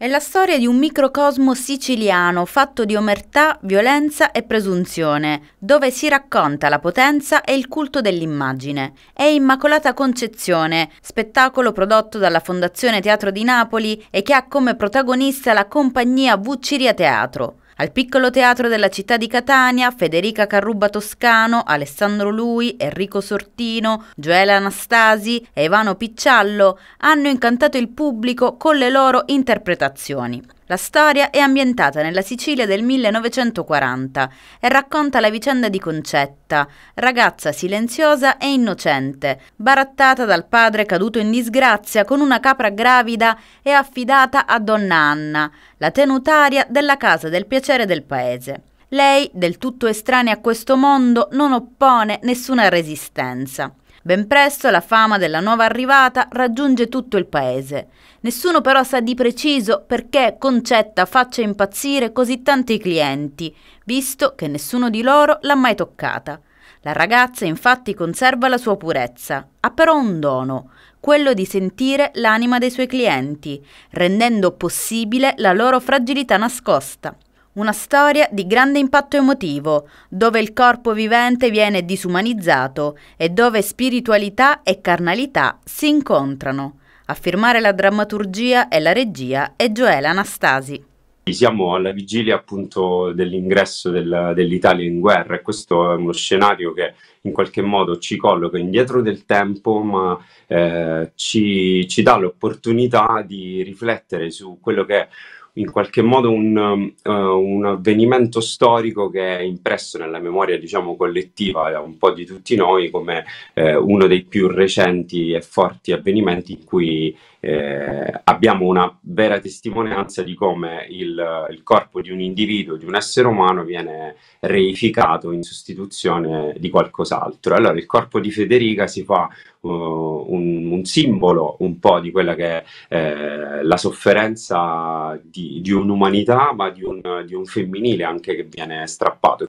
È la storia di un microcosmo siciliano fatto di omertà, violenza e presunzione, dove si racconta la potenza e il culto dell'immagine. È Immacolata Concezione, spettacolo prodotto dalla Fondazione Teatro di Napoli e che ha come protagonista la compagnia Vucciria Teatro. Al piccolo teatro della città di Catania, Federica Carruba Toscano, Alessandro Lui, Enrico Sortino, Gioela Anastasi e Ivano Picciallo hanno incantato il pubblico con le loro interpretazioni. La storia è ambientata nella Sicilia del 1940 e racconta la vicenda di Concetta, ragazza silenziosa e innocente, barattata dal padre caduto in disgrazia con una capra gravida e affidata a donna Anna, la tenutaria della casa del piacere del paese. Lei, del tutto estranea a questo mondo, non oppone nessuna resistenza. Ben presto la fama della nuova arrivata raggiunge tutto il paese. Nessuno però sa di preciso perché Concetta faccia impazzire così tanti clienti, visto che nessuno di loro l'ha mai toccata. La ragazza infatti conserva la sua purezza, ha però un dono, quello di sentire l'anima dei suoi clienti, rendendo possibile la loro fragilità nascosta. Una storia di grande impatto emotivo, dove il corpo vivente viene disumanizzato e dove spiritualità e carnalità si incontrano. A firmare la drammaturgia e la regia è Gioela Anastasi. Siamo alla vigilia appunto dell'ingresso del, dell'Italia in guerra e questo è uno scenario che in qualche modo ci colloca indietro del tempo ma eh, ci, ci dà l'opportunità di riflettere su quello che è in qualche modo un, uh, un, avvenimento storico che è impresso nella memoria diciamo, collettiva un po' di tutti noi come eh, uno dei più recenti e forti avvenimenti in cui eh, abbiamo una vera testimonianza di come il, il, corpo di un individuo, di un essere umano viene reificato in sostituzione di qualcos'altro. Allora il corpo di Federica si fa uh, un, un, simbolo un po' di quella che è eh, la sofferenza di di, un'umanità, ma di un, di un femminile anche che viene strappato.